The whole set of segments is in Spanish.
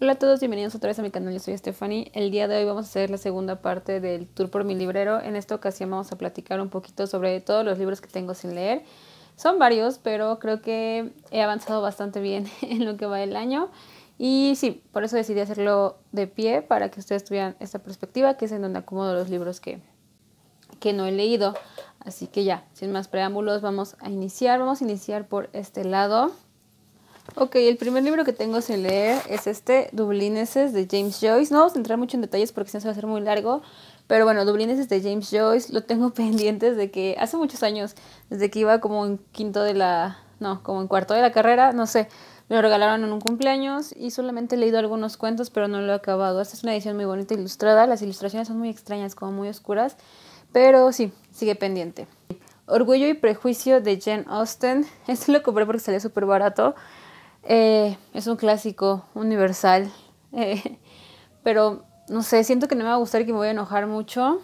Hola a todos, bienvenidos otra vez a mi canal, yo soy Stephanie. El día de hoy vamos a hacer la segunda parte del tour por mi librero. En esta ocasión vamos a platicar un poquito sobre todos los libros que tengo sin leer. Son varios, pero creo que he avanzado bastante bien en lo que va el año. Y sí, por eso decidí hacerlo de pie para que ustedes tuvieran esta perspectiva, que es en donde acomodo los libros que, que no he leído. Así que ya, sin más preámbulos, vamos a iniciar. Vamos a iniciar por este lado. Ok, el primer libro que tengo que leer es este, Dublineses de James Joyce. No vamos a entrar mucho en detalles porque si no se va a hacer muy largo, pero bueno, Dublineses de James Joyce lo tengo pendiente desde que hace muchos años, desde que iba como en quinto de la, no, como en cuarto de la carrera, no sé. Me lo regalaron en un cumpleaños y solamente he leído algunos cuentos, pero no lo he acabado. Esta es una edición muy bonita ilustrada, las ilustraciones son muy extrañas, como muy oscuras, pero sí, sigue pendiente. Orgullo y Prejuicio de Jane Austen. Este lo compré porque salió súper barato. Eh, es un clásico universal. Eh, pero no sé, siento que no me va a gustar y que me voy a enojar mucho.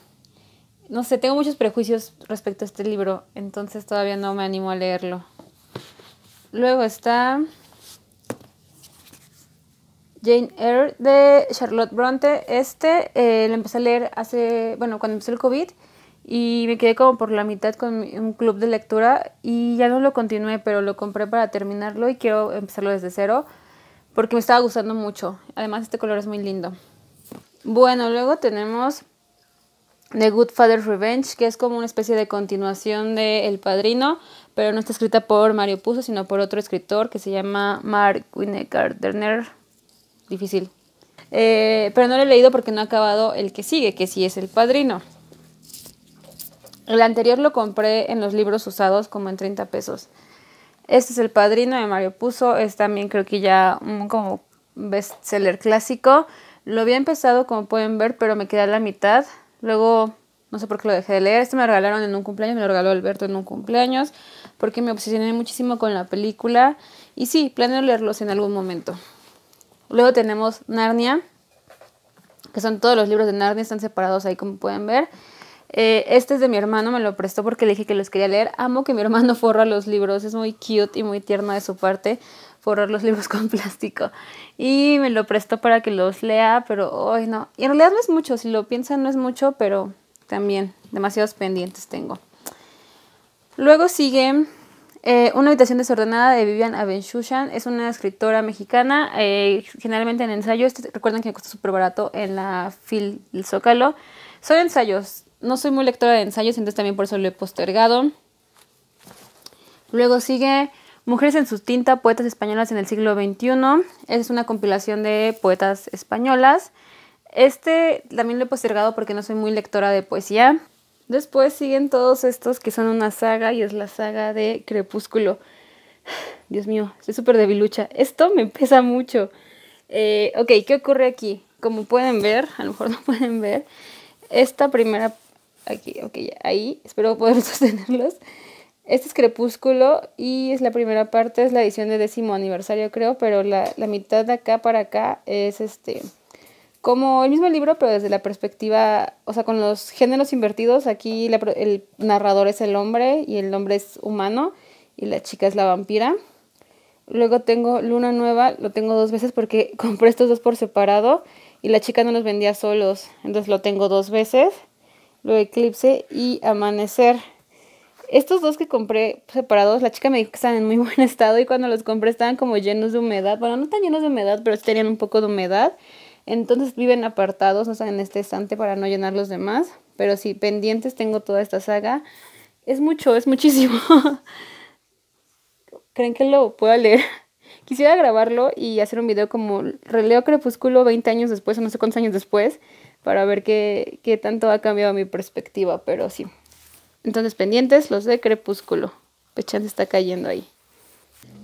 No sé, tengo muchos prejuicios respecto a este libro, entonces todavía no me animo a leerlo. Luego está Jane Eyre de Charlotte Bronte. Este eh, lo empecé a leer hace, bueno, cuando empezó el COVID y me quedé como por la mitad con un club de lectura y ya no lo continué, pero lo compré para terminarlo y quiero empezarlo desde cero porque me estaba gustando mucho. Además este color es muy lindo. Bueno, luego tenemos The Good Father's Revenge, que es como una especie de continuación de El Padrino, pero no está escrita por Mario Puzo, sino por otro escritor que se llama Mark Gardner. Difícil. Eh, pero no lo he leído porque no ha acabado el que sigue, que sí es El Padrino. El anterior lo compré en los libros usados como en 30 pesos. Este es El Padrino de Mario Puzo, es también creo que ya un como bestseller clásico. Lo había empezado como pueden ver, pero me quedé la mitad. Luego no sé por qué lo dejé de leer. Este me regalaron en un cumpleaños, me lo regaló Alberto en un cumpleaños, porque me obsesioné muchísimo con la película. Y sí, planeo leerlos en algún momento. Luego tenemos Narnia, que son todos los libros de Narnia, están separados ahí como pueden ver. Eh, este es de mi hermano, me lo prestó porque le dije que los quería leer. Amo que mi hermano forra los libros, es muy cute y muy tierno de su parte forrar los libros con plástico. Y me lo prestó para que los lea, pero hoy no. Y en realidad no es mucho, si lo piensan no es mucho, pero también demasiados pendientes tengo. Luego sigue eh, Una habitación desordenada de Vivian Abenchushan. Es una escritora mexicana, eh, generalmente en ensayos. Este, recuerden que me costó súper barato en la Fil Zócalo. Son ensayos, no soy muy lectora de ensayos, entonces también por eso lo he postergado. Luego sigue Mujeres en su tinta, poetas españolas en el siglo XXI. Es una compilación de poetas españolas. Este también lo he postergado porque no soy muy lectora de poesía. Después siguen todos estos que son una saga y es la saga de Crepúsculo. Dios mío, estoy súper debilucha. Esto me pesa mucho. Eh, ok, ¿qué ocurre aquí? Como pueden ver, a lo mejor no pueden ver, esta primera Aquí, ok, ahí. Espero poder sostenerlos. Este es Crepúsculo y es la primera parte, es la edición de décimo aniversario creo, pero la, la mitad de acá para acá es este como el mismo libro, pero desde la perspectiva, o sea, con los géneros invertidos, aquí el narrador es el hombre y el hombre es humano y la chica es la vampira. Luego tengo Luna Nueva, lo tengo dos veces porque compré estos dos por separado y la chica no los vendía solos, entonces lo tengo dos veces lo Eclipse y Amanecer. Estos dos que compré separados, la chica me dijo que están en muy buen estado y cuando los compré estaban como llenos de humedad. Bueno, no están llenos de humedad, pero tenían un poco de humedad. Entonces viven apartados, no están en este estante para no llenar los demás. Pero sí, pendientes tengo toda esta saga. Es mucho, es muchísimo. ¿Creen que lo pueda leer? Quisiera grabarlo y hacer un video como releo Crepúsculo 20 años después o no sé cuántos años después para ver qué, tanto ha cambiado mi perspectiva, pero sí. Entonces, pendientes los de Crepúsculo. Pechan está cayendo ahí.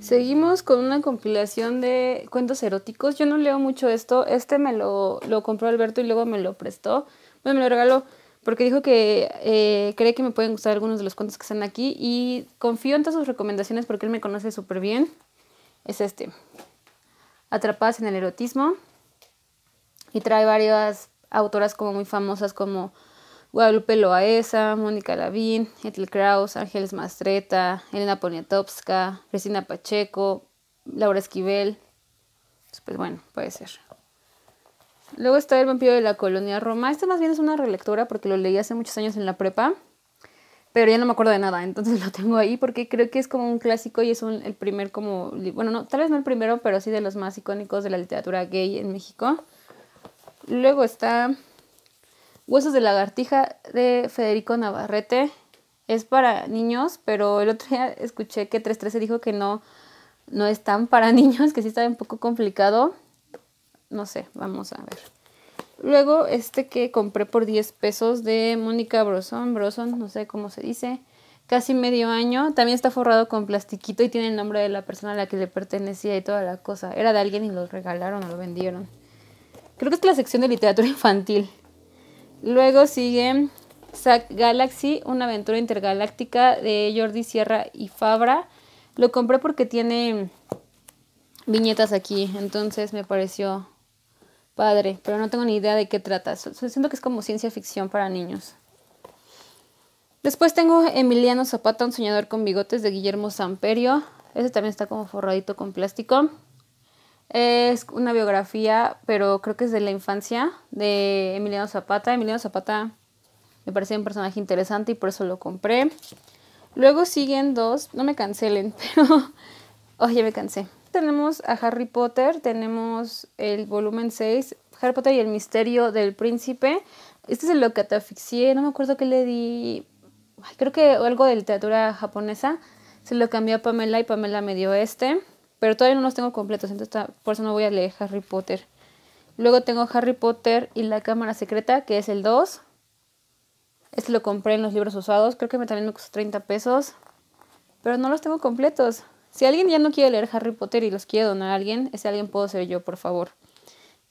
Seguimos con una compilación de cuentos eróticos. Yo no leo mucho esto. Este me lo, compró Alberto y luego me lo prestó. Bueno, me lo regaló porque dijo que eh, cree que me pueden gustar algunos de los cuentos que están aquí y confío en todas sus recomendaciones porque él me conoce súper bien. Es este. Atrapadas en el erotismo. Y trae varias autoras como muy famosas como Guadalupe Loaesa, Mónica Lavín, Ethel Kraus, Ángeles Mastreta, Elena Poniatowska, Cristina Pacheco, Laura Esquivel. Pues, bueno, puede ser. Luego está El vampiro de la colonia Roma. Este más bien es una relectora porque lo leí hace muchos años en la prepa, pero ya no me acuerdo de nada, entonces lo tengo ahí porque creo que es como un clásico y es el primer como, bueno, no, tal vez no el primero, pero sí de los más icónicos de la literatura gay en México. Luego está Huesos de lagartija de Federico Navarrete. Es para niños, pero el otro día escuché que 313 dijo que no, no es tan para niños, que sí está un poco complicado. No sé, vamos a ver. Luego este que compré por 10 pesos de Mónica Brosón, Broson, no sé cómo se dice casi medio año. También está forrado con plastiquito y tiene el nombre de la persona a la que le pertenecía y toda la cosa. Era de alguien y lo regalaron o lo vendieron. Creo que es la sección de literatura infantil. Luego sigue Sac Galaxy, una aventura intergaláctica de Jordi Sierra y Fabra. Lo compré porque tiene viñetas aquí, entonces me pareció padre, pero no tengo ni idea de qué trata. Siento que es como ciencia ficción para niños. Después tengo Emiliano Zapata, un soñador con bigotes de Guillermo Samperio. Ese también está como forradito con plástico. Es una biografía, pero creo que es de la infancia de Emiliano Zapata. Emiliano Zapata me parecía un personaje interesante y por eso lo compré. Luego siguen dos, no me cancelen, pero... Oh, me cansé. Tenemos a Harry Potter, tenemos el volumen 6, Harry Potter y el misterio del príncipe. Este se lo catafixié, no me acuerdo qué le di. creo que algo de literatura japonesa. Se lo cambió a Pamela y Pamela me dio este pero todavía no los tengo completos, entonces por eso no voy a leer Harry Potter. Luego tengo Harry Potter y la Cámara Secreta, que es el 2. Este lo compré en los libros usados, creo que me, también me costó 30 pesos, pero no los tengo completos. Si alguien ya no quiere leer Harry Potter y los quiere donar a alguien, ese alguien puedo ser yo, por favor.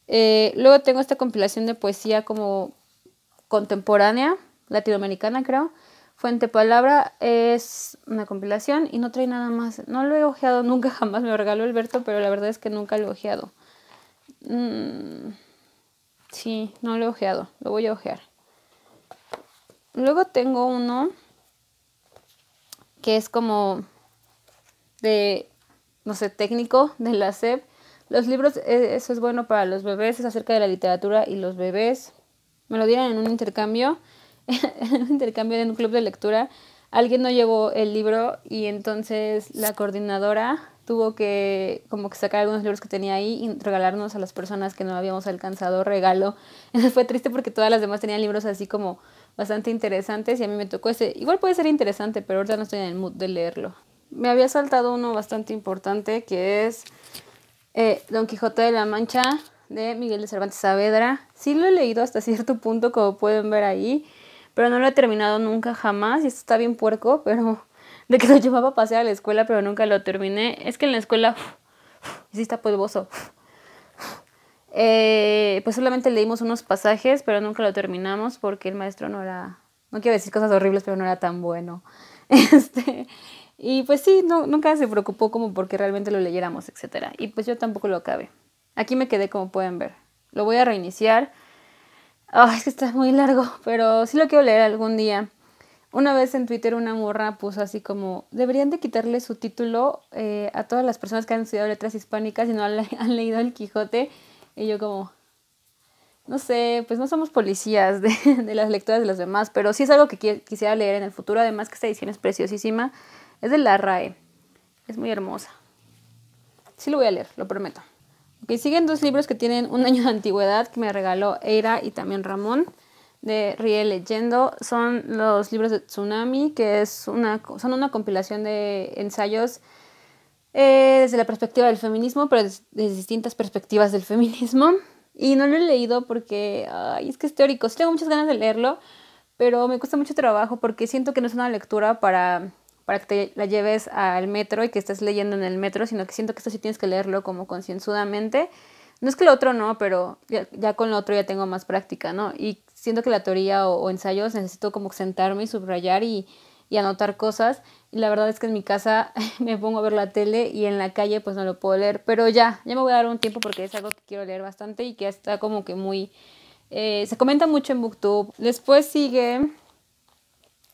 Eh, luego tengo esta compilación de poesía como contemporánea, latinoamericana creo, Fuente Palabra es una compilación y no trae nada más. No lo he ojeado nunca, jamás me lo regaló Alberto, pero la verdad es que nunca lo he ojeado. Mm, sí, no lo he ojeado, lo voy a ojear. Luego tengo uno que es como de, no sé, técnico de la SEP. Los libros, e, eso es bueno para los bebés, es acerca de la literatura y los bebés. Me lo dieron en un intercambio en un intercambio en un club de lectura, alguien no llevó el libro y entonces la coordinadora tuvo que como que sacar algunos libros que tenía ahí y regalarnos a las personas que no habíamos alcanzado regalo. fue triste porque todas las demás tenían libros así como bastante interesantes y a mí me tocó ese. Igual puede ser interesante, pero ahorita no estoy en el mood de leerlo. Me había saltado uno bastante importante que es eh, Don Quijote de la Mancha de Miguel de Cervantes Saavedra. Sí lo he leído hasta cierto punto, como pueden ver ahí pero no lo he terminado nunca jamás y esto está bien puerco, pero de que lo llevaba a pasear a la escuela, pero nunca lo terminé. Es que en la escuela sí está polvoso. Eh, pues solamente leímos unos pasajes, pero nunca lo terminamos porque el maestro no era, no quiero decir cosas horribles, pero no era tan bueno. Este, y pues sí, no, nunca se preocupó como porque realmente lo leyéramos, etc. Y pues yo tampoco lo acabé. Aquí me quedé como pueden ver. Lo voy a reiniciar Ay, es que está muy largo, pero sí lo quiero leer algún día. Una vez en Twitter una morra puso así como, deberían de quitarle su título eh, a todas las personas que han estudiado letras hispánicas y no han, leído El Quijote. Y yo como, no sé, pues no somos policías de, las lecturas de los demás, pero sí es algo que quisiera leer en el futuro, además que esta edición es preciosísima. Es de la RAE, es muy hermosa. Sí lo voy a leer, lo prometo. Ok, siguen dos libros que tienen un año de antigüedad que me regaló Eira y también Ramón de Rie Leyendo. Son los libros de Tsunami, que es una, son una compilación de ensayos eh, desde la perspectiva del feminismo, pero desde, distintas perspectivas del feminismo. Y no lo he leído porque es que es teórico. Sí tengo muchas ganas de leerlo, pero me cuesta mucho trabajo porque siento que no es una lectura para para que te la lleves al metro y que estés leyendo en el metro, sino que siento que esto sí tienes que leerlo como concienzudamente. No es que lo otro no, pero ya, con lo otro ya tengo más práctica, ¿no? Y siento que la teoría o, ensayos necesito como sentarme y subrayar y, anotar cosas. Y la verdad es que en mi casa me pongo a ver la tele y en la calle pues no lo puedo leer. Pero ya, ya me voy a dar un tiempo porque es algo que quiero leer bastante y que está como que muy... Eh, se comenta mucho en Booktube. Después sigue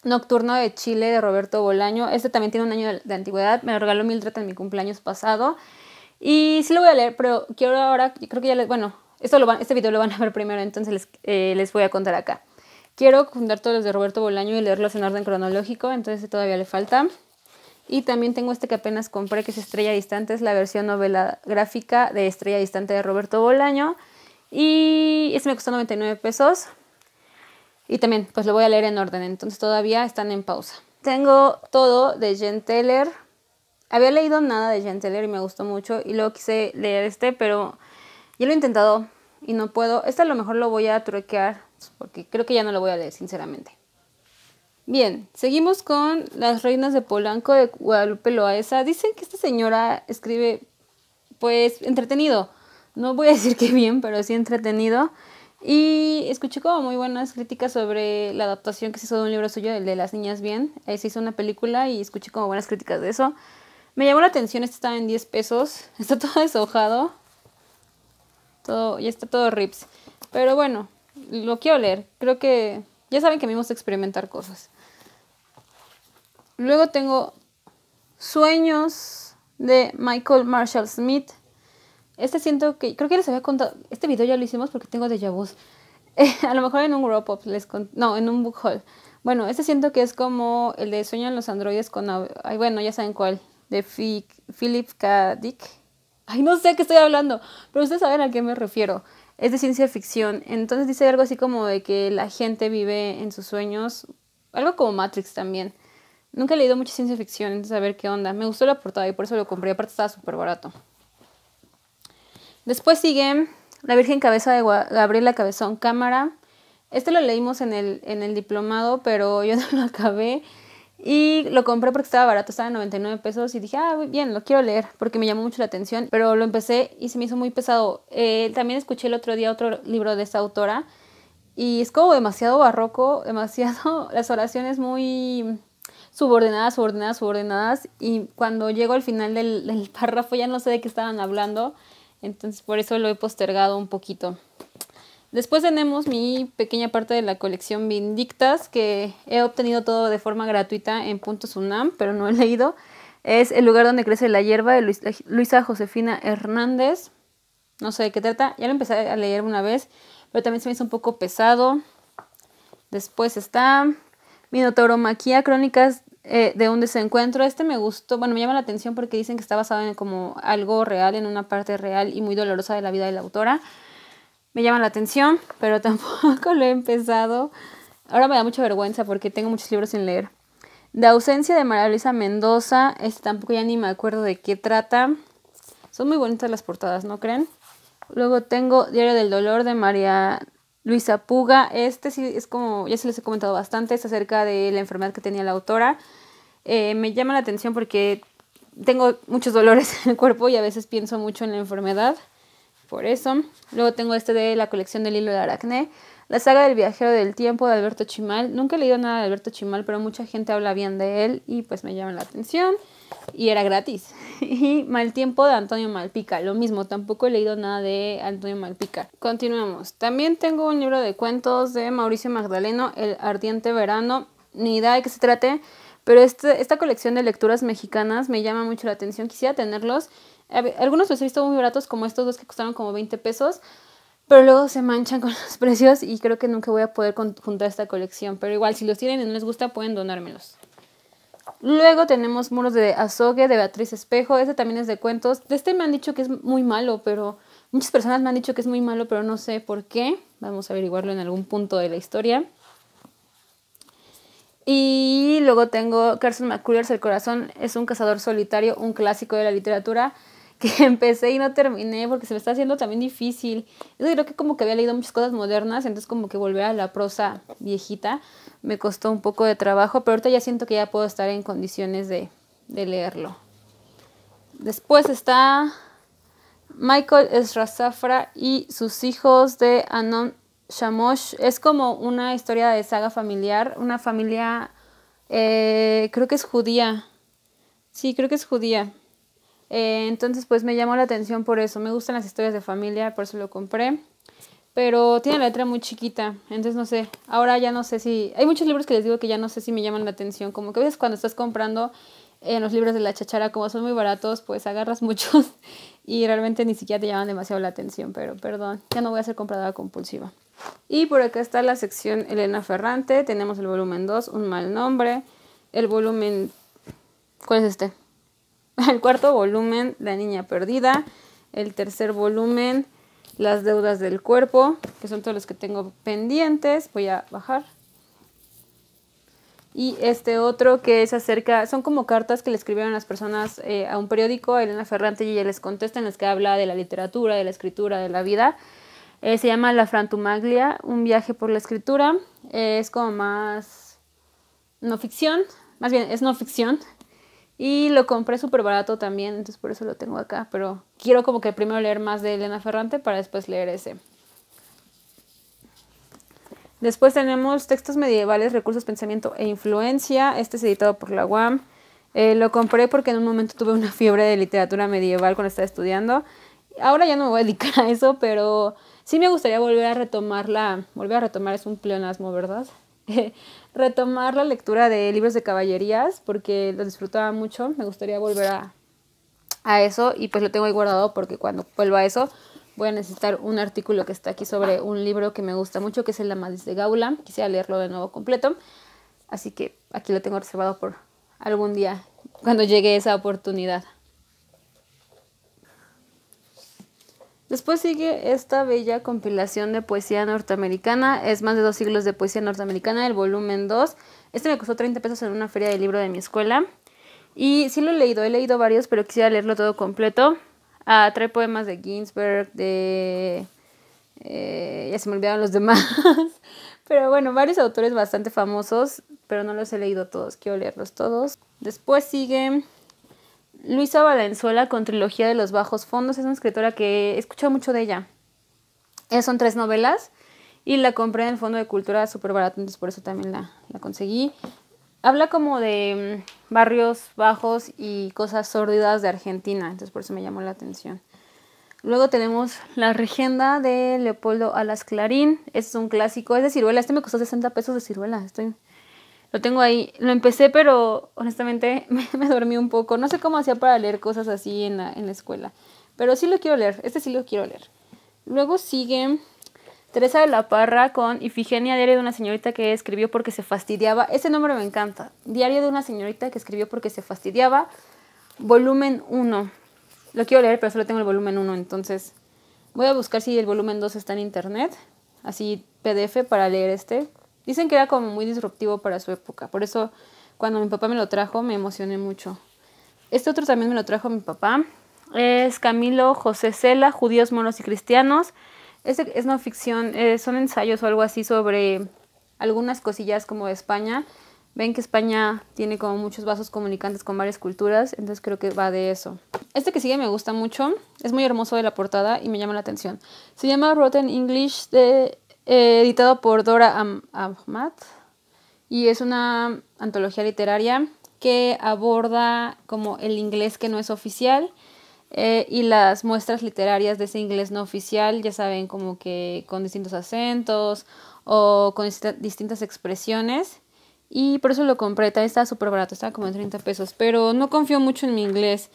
Nocturno de Chile de Roberto Bolaño. Este también tiene un año de antigüedad. Me lo regaló Mildred en mi cumpleaños pasado. Y sí lo voy a leer, pero quiero ahora, creo que ya les, bueno, esto lo este video lo van a ver primero, entonces eh, les, voy a contar acá. Quiero juntar todos los de Roberto Bolaño y leerlos en orden cronológico, entonces este todavía le falta. Y también tengo este que apenas compré, que es Estrella Distante, es la versión novela gráfica de Estrella Distante de Roberto Bolaño. Y este me costó 99 pesos. Y también, pues lo voy a leer en orden, entonces todavía están en pausa. Tengo todo de Jen Teller. Había leído nada de Jen Teller y me gustó mucho y luego quise leer este, pero ya lo he intentado y no puedo. Este a lo mejor lo voy a truequear pues, porque creo que ya no lo voy a leer, sinceramente. Bien, seguimos con Las Reinas de Polanco de Guadalupe Loaesa. Dicen que esta señora escribe, pues, entretenido. No voy a decir que bien, pero sí entretenido. Y escuché como muy buenas críticas sobre la adaptación que se hizo de un libro suyo, el de Las Niñas Bien. se hizo una película y escuché como buenas críticas de eso. Me llamó la atención, este estaba en 10 pesos. Está todo deshojado. Todo, ya está todo rips. Pero bueno, lo quiero leer. Creo que ya saben que me gusta experimentar cosas. Luego tengo Sueños de Michael Marshall Smith. Este siento que, creo que les había contado, este video ya lo hicimos porque tengo de vu. Eh, a lo mejor en un wrap up les conté no, en un book haul. Bueno, este siento que es como el de Sueño en los androides con, ay, bueno, ya saben cuál, de Philip K. Dick. Ay, no sé a qué estoy hablando, pero ustedes saben a qué me refiero. Es de ciencia ficción. Entonces dice algo así como de que la gente vive en sus sueños, algo como Matrix también. Nunca he leído mucha ciencia ficción, entonces a ver qué onda. Me gustó la portada y por eso lo compré, aparte estaba súper barato. Después sigue La Virgen Cabeza de Gabriela Cabezón Cámara. Este lo leímos en el, diplomado, pero yo no lo acabé. Y lo compré porque estaba barato, estaba en 99 pesos y dije, ah, bien, lo quiero leer porque me llamó mucho la atención, pero lo empecé y se me hizo muy pesado. Eh, también escuché el otro día otro libro de esta autora y es como demasiado barroco, demasiado, las oraciones muy subordinadas, subordinadas, subordinadas y cuando llego al final del, del párrafo ya no sé de qué estaban hablando entonces por eso lo he postergado un poquito. Después tenemos mi pequeña parte de la colección Vindictas, que he obtenido todo de forma gratuita en punto UNAM, pero no he leído. Es El lugar donde crece la hierba de Luisa Josefina Hernández. No sé de qué trata. Ya lo empecé a leer una vez, pero también se me hizo un poco pesado. Después está Minotauromaquia, Crónicas eh, de un desencuentro. Este me gustó, bueno, me llama la atención porque dicen que está basado en como algo real, en una parte real y muy dolorosa de la vida de la autora. Me llama la atención, pero tampoco lo he empezado. Ahora me da mucha vergüenza porque tengo muchos libros sin leer. De ausencia de María Luisa Mendoza, este tampoco ya ni me acuerdo de qué trata. Son muy bonitas las portadas, ¿no creen? Luego tengo Diario del Dolor de María Luisa Puga. Este sí es como, ya se les he comentado bastante, es acerca de la enfermedad que tenía la autora. Eh, me llama la atención porque tengo muchos dolores en el cuerpo y a veces pienso mucho en la enfermedad. Por eso. Luego tengo este de la colección del hilo de Aracne, La saga del viajero del tiempo de Alberto Chimal. Nunca he leído nada de Alberto Chimal, pero mucha gente habla bien de él y pues me llama la atención y era gratis. Y Mal tiempo de Antonio Malpica, lo mismo, tampoco he leído nada de Antonio Malpica. Continuemos. También tengo un libro de cuentos de Mauricio Magdaleno, El ardiente verano, ni idea de qué se trate, pero este, esta colección de lecturas mexicanas me llama mucho la atención, quisiera tenerlos. Algunos los he visto muy baratos, como estos dos que costaron como 20 pesos, pero luego se manchan con los precios y creo que nunca voy a poder juntar esta colección. Pero igual, si los tienen y no les gusta, pueden donármelos. Luego tenemos Muros de Azogue de Beatriz Espejo, ese también es de cuentos. De este me han dicho que es muy malo, pero muchas personas me han dicho que es muy malo, pero no sé por qué. Vamos a averiguarlo en algún punto de la historia. Y luego tengo Carson McCullers, El corazón es un cazador solitario, un clásico de la literatura que empecé y no terminé porque se me está haciendo también difícil. Yo creo que como que había leído muchas cosas modernas, entonces como que volver a la prosa viejita me costó un poco de trabajo, pero ahorita ya siento que ya puedo estar en condiciones de, leerlo. Después está Michael Ezra Safra y sus hijos de Anon Shamosh. Es como una historia de saga familiar, una familia, eh, creo que es judía. Sí, creo que es judía eh, entonces, pues me llamó la atención por eso. Me gustan las historias de familia, por eso lo compré. Pero tiene la letra muy chiquita, entonces no sé. Ahora ya no sé si. Hay muchos libros que les digo que ya no sé si me llaman la atención. Como que ves cuando estás comprando en los libros de la chachara, como son muy baratos, pues agarras muchos y realmente ni siquiera te llaman demasiado la atención. Pero perdón, ya no voy a ser compradora compulsiva. Y por acá está la sección Elena Ferrante. Tenemos el volumen 2, Un mal nombre. El volumen. ¿Cuál es este? el cuarto volumen, La Niña Perdida, el tercer volumen, Las Deudas del Cuerpo, que son todos los que tengo pendientes, voy a bajar. Y este otro que es acerca, son como cartas que le escribieron las personas eh, a un periódico, Elena Ferrante, y ella les contesta en las que habla de la literatura, de la escritura, de la vida. Eh, se llama La Frantumaglia, un viaje por la escritura. Eh, es como más no ficción, más bien es no ficción, y lo compré súper barato también, entonces por eso lo tengo acá. Pero quiero como que primero leer más de Elena Ferrante para después leer ese. Después tenemos Textos Medievales, Recursos, Pensamiento e Influencia. Este es editado por la UAM. Eh, lo compré porque en un momento tuve una fiebre de literatura medieval cuando estaba estudiando. Ahora ya no me voy a dedicar a eso, pero sí me gustaría volver a retomarla. Volver a retomar es un pleonasmo, ¿verdad? retomar la lectura de libros de caballerías porque lo disfrutaba mucho. Me gustaría volver a, a eso y pues lo tengo ahí guardado porque cuando vuelva a eso voy a necesitar un artículo que está aquí sobre un libro que me gusta mucho, que es El amadis de Gaula. Quisiera leerlo de nuevo completo. Así que aquí lo tengo reservado por algún día, cuando llegue esa oportunidad. Después sigue esta bella compilación de poesía norteamericana, es más de dos siglos de poesía norteamericana, el volumen 2. Este me costó 30 pesos en una feria de libro de mi escuela. Y sí lo he leído, he leído varios, pero quisiera leerlo todo completo. Ah, trae poemas de Ginsberg, de... Eh, ya se me olvidaron los demás. pero bueno, varios autores bastante famosos, pero no los he leído todos, quiero leerlos todos. Después sigue Luisa Valenzuela con Trilogía de los Bajos Fondos es una escritora que he escuchado mucho de ella. Eh, son tres novelas y la compré en el Fondo de Cultura súper barato, entonces por eso también la, conseguí. Habla como de mm, barrios bajos y cosas sórdidas de Argentina, entonces por eso me llamó la atención. Luego tenemos La Regenda de Leopoldo Alas Clarín. es un clásico, es de ciruela. Este me costó 60 pesos de ciruela. Estoy lo tengo ahí. Lo empecé, pero honestamente me, dormí un poco. No sé cómo hacía para leer cosas así en la, en la escuela. Pero sí lo quiero leer. Este sí lo quiero leer. Luego sigue Teresa de la Parra con Ifigenia, diario de una señorita que escribió porque se fastidiaba. Ese nombre me encanta. Diario de una señorita que escribió porque se fastidiaba. Volumen 1. Lo quiero leer, pero solo tengo el volumen 1. Entonces voy a buscar si el volumen 2 está en internet. Así PDF para leer este. Dicen que era como muy disruptivo para su época, por eso cuando mi papá me lo trajo me emocioné mucho. Este otro también me lo trajo mi papá. Es Camilo José Cela, Judíos, Monos y Cristianos. Este es no ficción, son ensayos o algo así sobre algunas cosillas como de España. Ven que España tiene como muchos vasos comunicantes con varias culturas, entonces creo que va de eso. Este que sigue me gusta mucho, es muy hermoso de la portada y me llama la atención. Se llama Rotten English de eh, editado por Dora Ahmad y es una antología literaria que aborda como el inglés que no es oficial eh, y las muestras literarias de ese inglés no oficial, ya saben, como que con distintos acentos o con distintas expresiones. Y por eso lo compré, está súper barato, estaba como en 30 pesos, pero no confío mucho en mi inglés.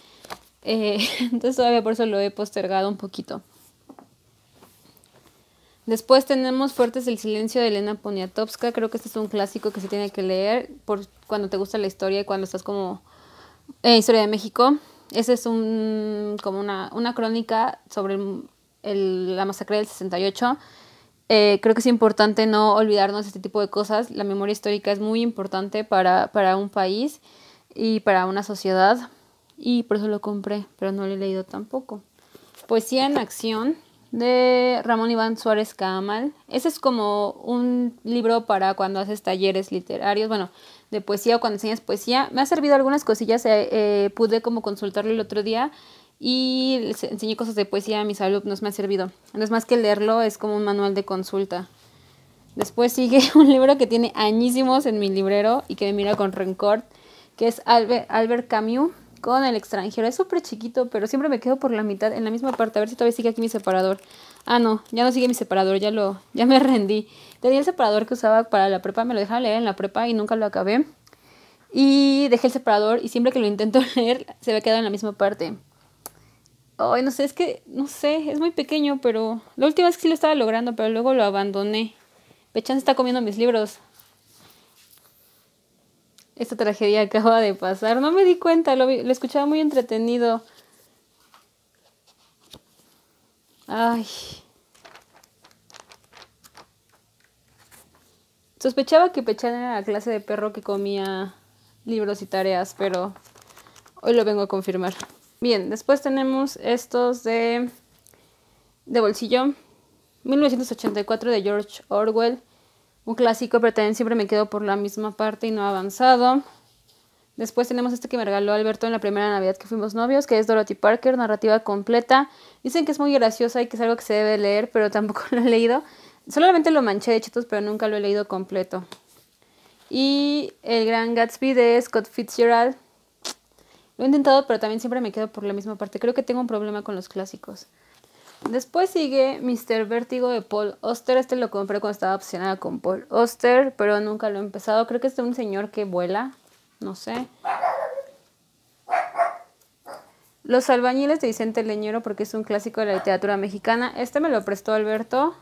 Eh, entonces todavía por eso lo he postergado un poquito. Después tenemos Fuertes el Silencio de Elena Poniatowska. Creo que este es un clásico que se tiene que leer por cuando te gusta la historia y cuando estás como en Historia de México. Ese es como una, crónica sobre la masacre del 68. Eh, creo que es importante no olvidarnos de este tipo de cosas. La memoria histórica es muy importante para, para, un país y para una sociedad. Y por eso lo compré, pero no lo he leído tampoco. Poesía en acción de Ramón Iván Suárez Camal. Ese es como un libro para cuando haces talleres literarios, bueno, de poesía o cuando enseñas poesía. Me ha servido algunas cosillas, eh, eh, pude como consultarlo el otro día y enseñé cosas de poesía a mis alumnos, me ha servido. No es más que leerlo, es como un manual de consulta. Después sigue un libro que tiene añísimos en mi librero y que me mira con rencor, que es Albert Camus, con el extranjero. Es súper chiquito, pero siempre me quedo por la mitad, en la misma parte. A ver si todavía sigue aquí mi separador. Ah, no, ya no sigue mi separador, ya lo, ya me rendí. Tenía el separador que usaba para la prepa, me lo dejaba leer en la prepa y nunca lo acabé. Y dejé el separador y siempre que lo intento leer se me queda en la misma parte. Ay, no sé, es que, no sé, es muy pequeño, pero la última vez que sí lo estaba logrando, pero luego lo abandoné. Pechan está comiendo mis libros esta tragedia acaba de pasar. No me di cuenta, lo, escuchaba muy entretenido. Ay. Sospechaba que Pechan era la clase de perro que comía libros y tareas, pero hoy lo vengo a confirmar. Bien, después tenemos estos de, de bolsillo. 1984 de George Orwell un clásico, pero también siempre me quedo por la misma parte y no ha avanzado. Después tenemos este que me regaló Alberto en la primera Navidad que fuimos novios, que es Dorothy Parker, narrativa completa. Dicen que es muy graciosa y que es algo que se debe leer, pero tampoco lo he leído. Solamente lo manché de chetos, pero nunca lo he leído completo. Y El Gran Gatsby de Scott Fitzgerald. Lo he intentado, pero también siempre me quedo por la misma parte. Creo que tengo un problema con los clásicos. Después sigue Mr. Vértigo de Paul Oster. Este lo compré cuando estaba obsesionada con Paul Oster, pero nunca lo he empezado. Creo que es de un señor que vuela, no sé. Los albañiles de Vicente Leñero, porque es un clásico de la literatura mexicana. Este me lo prestó Alberto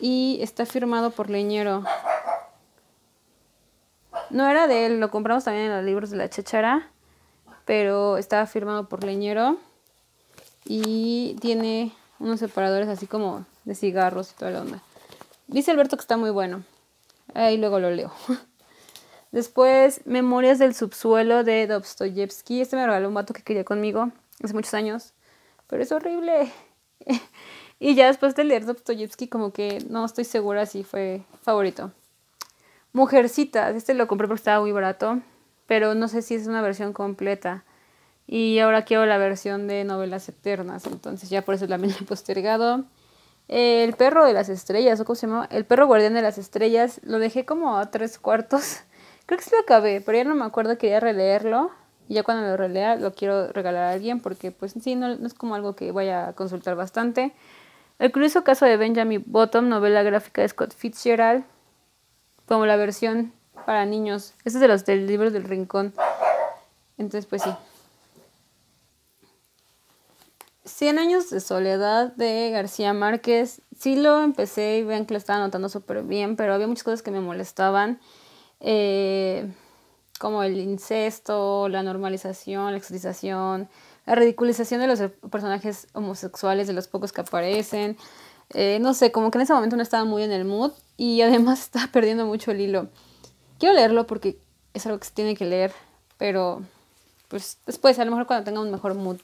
y está firmado por Leñero. No era de él, lo compramos también en los libros de la chechara, pero estaba firmado por Leñero y tiene unos separadores así como de cigarros y toda la onda. Dice Alberto que está muy bueno. Ahí luego lo leo. Después, Memorias del subsuelo de Dobstoyevsky Este me regaló un vato que quería conmigo hace muchos años, pero es horrible. y ya después de leer Dostoyevsky, como que no estoy segura si fue favorito. Mujercitas, este lo compré porque estaba muy barato, pero no sé si es una versión completa. Y ahora quiero la versión de novelas eternas, entonces ya por eso la me he postergado. El perro de las estrellas, ¿o cómo se llama? El perro guardián de las estrellas, lo dejé como a tres cuartos. Creo que se lo acabé, pero ya no me acuerdo, quería releerlo. Y ya cuando lo relea lo quiero regalar a alguien porque pues sí, no, no es como algo que vaya a consultar bastante. El curioso caso de Benjamin Bottom, novela gráfica de Scott Fitzgerald, como la versión para niños. Este es de los del libro del rincón. Entonces pues sí. Cien años de soledad de García Márquez, sí lo empecé y ven que lo estaba anotando súper bien, pero había muchas cosas que me molestaban, eh, como el incesto, la normalización, la exotización, la ridiculización de los personajes homosexuales, de los pocos que aparecen. Eh, no sé, como que en ese momento no estaba muy en el mood y además estaba perdiendo mucho el hilo. Quiero leerlo porque es algo que se tiene que leer, pero pues después, a lo mejor cuando tenga un mejor mood.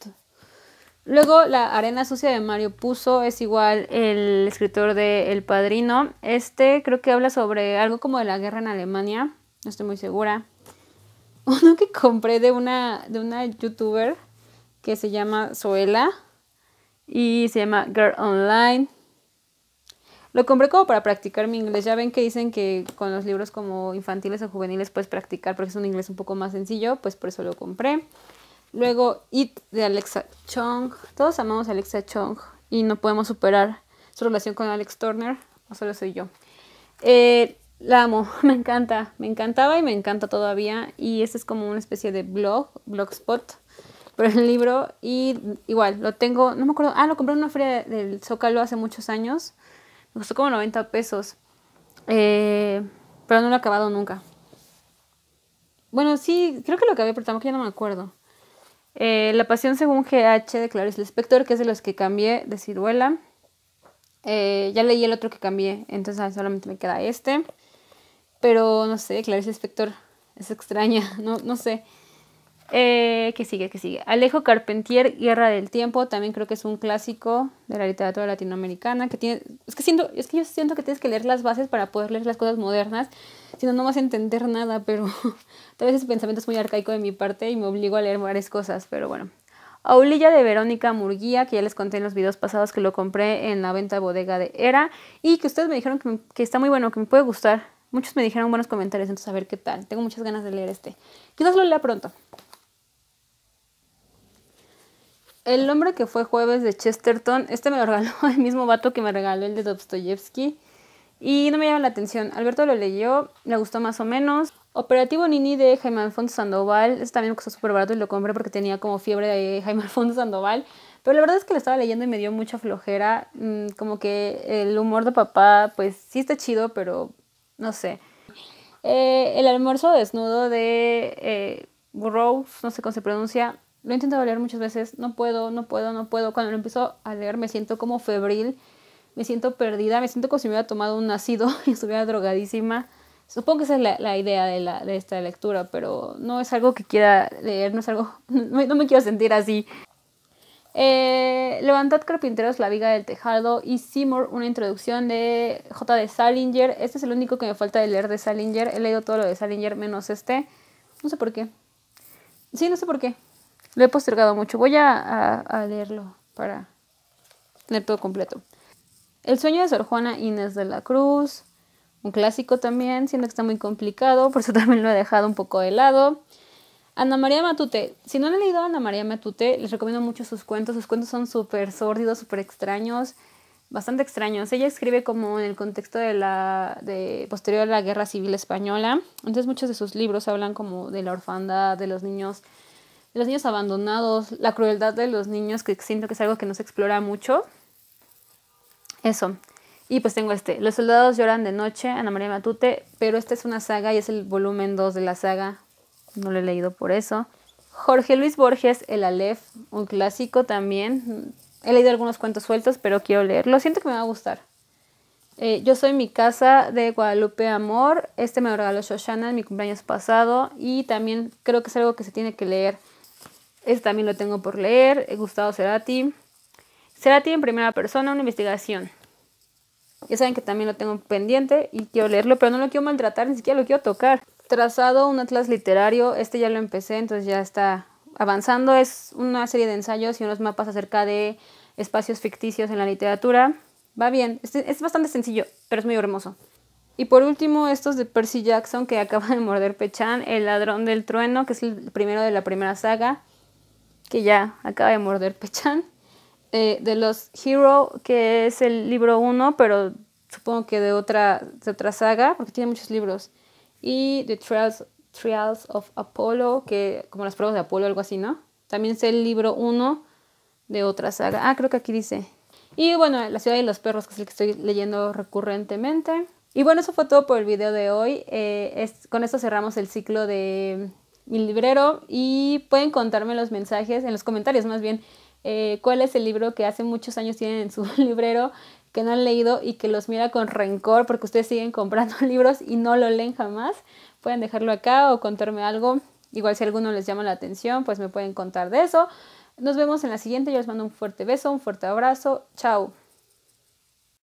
Luego la arena sucia de Mario Puzo es igual el escritor de El Padrino. Este creo que habla sobre algo como de la guerra en Alemania, no estoy muy segura. Uno que compré de una, de una youtuber que se llama Zoela y se llama Girl Online. Lo compré como para practicar mi inglés. Ya ven que dicen que con los libros como infantiles o juveniles puedes practicar porque es un inglés un poco más sencillo, pues por eso lo compré. Luego It de Alexa Chong Todos amamos a Alexa Chong y no podemos superar su relación con Alex Turner, o solo soy yo. Eh, la amo, me encanta, me encantaba y me encanta todavía. Y este es como una especie de blog, blogspot, pero el libro. Y igual, lo tengo, no me acuerdo, ah, lo compré en una feria del Zócalo hace muchos años. Me costó como 90 pesos. Eh, pero no lo he acabado nunca. Bueno, sí, creo que lo acabé, pero tampoco ya no me acuerdo. Eh, la pasión según GH de Clarice Lispector, que es de los que cambié, de Ciruela. Eh, ya leí el otro que cambié, entonces ah, solamente me queda este. Pero no sé, Clarice Lispector es extraña, no, no sé. Eh, sigue? que sigue? Alejo Carpentier, Guerra del Tiempo, también creo que es un clásico de la literatura latinoamericana. Que tiene, es, que siento, es que yo siento que tienes que leer las bases para poder leer las cosas modernas, si no, no vas a entender nada, pero tal vez ese pensamiento es muy arcaico de mi parte y me obligo a leer varias cosas, pero bueno. Aulilla de Verónica Murguía, que ya les conté en los videos pasados que lo compré en la venta bodega de Era y que ustedes me dijeron que, que está muy bueno, que me puede gustar. Muchos me dijeron buenos comentarios, entonces a ver qué tal. Tengo muchas ganas de leer este. Quizás lo lea pronto. El nombre que fue jueves de Chesterton, este me lo regaló el mismo vato que me regaló el de Dostoyevsky. Y no me llama la atención. Alberto lo leyó, le gustó más o menos. Operativo Nini de Jaime Alfonso Sandoval. Este también me costó súper barato y lo compré porque tenía como fiebre de Jaime Alfonso Sandoval. Pero la verdad es que lo estaba leyendo y me dio mucha flojera. Mm, como que el humor de papá, pues sí está chido, pero no sé. Eh, el almuerzo desnudo de eh, no sé cómo se pronuncia lo he intentado leer muchas veces, no puedo, no puedo, no puedo. Cuando lo empiezo a leer me siento como febril, me siento perdida, me siento como si me hubiera tomado un ácido y estuviera drogadísima. Supongo que esa es la, idea de, esta lectura, pero no es algo que quiera leer, no es algo, no, me quiero sentir así. Eh, Levantad Carpinteros, La Viga del Tejado y Seymour, una introducción de J. de Salinger. Este es el único que me falta de leer de Salinger. He leído todo lo de Salinger menos este. No sé por qué. Sí, no sé por qué. Lo he postergado mucho. Voy a, leerlo para tener todo completo. El sueño de Sor Juana Inés de la Cruz. Un clásico también, siendo que está muy complicado, por eso también lo he dejado un poco de lado. Ana María Matute. Si no han leído a Ana María Matute, les recomiendo mucho sus cuentos. Sus cuentos son súper sórdidos, súper extraños, bastante extraños. Ella escribe como en el contexto de la de, posterior a la Guerra Civil Española. Entonces muchos de sus libros hablan como de la orfandad, de los niños los niños abandonados, la crueldad de los niños, que siento que es algo que no se explora mucho. Eso. Y pues tengo este, Los soldados lloran de noche, Ana María Matute, pero esta es una saga y es el volumen 2 de la saga. No lo he leído por eso. Jorge Luis Borges, El Aleph, un clásico también. He leído algunos cuentos sueltos, pero quiero leerlo. Siento que me va a gustar. Eh, yo soy mi casa de Guadalupe Amor. Este me lo regaló Shoshana en mi cumpleaños pasado. Y también creo que es algo que se tiene que leer. Este también lo tengo por leer. He gustado Cerati. Cerati en primera persona, una investigación. Ya saben que también lo tengo pendiente y quiero leerlo, pero no lo quiero maltratar, ni siquiera lo quiero tocar. Trazado, un atlas literario. Este ya lo empecé, entonces ya está avanzando. Es una serie de ensayos y unos mapas acerca de espacios ficticios en la literatura. Va bien, es bastante sencillo, pero es muy hermoso. Y por último, estos de Percy Jackson que acaba de morder Pechan, El ladrón del trueno, que es el primero de la primera saga que ya acaba de morder Pechan, eh, de los Hero, que es el libro 1, pero supongo que de otra, de otra saga, porque tiene muchos libros, y The Trials, of Apollo, que como las pruebas de Apolo, algo así, ¿no? También es el libro 1 de otra saga. Ah, creo que aquí dice. Y bueno, La ciudad de los perros, que es el que estoy leyendo recurrentemente. Y bueno, eso fue todo por el video de hoy. Eh, es, con esto cerramos el ciclo de mi librero y pueden contarme los mensajes, en los comentarios más bien, eh, cuál es el libro que hace muchos años tienen en su librero, que no han leído y que los mira con rencor porque ustedes siguen comprando libros y no lo leen jamás. Pueden dejarlo acá o contarme algo. Igual si alguno les llama la atención, pues me pueden contar de eso. Nos vemos en la siguiente. Yo les mando un fuerte beso, un fuerte abrazo. Chao.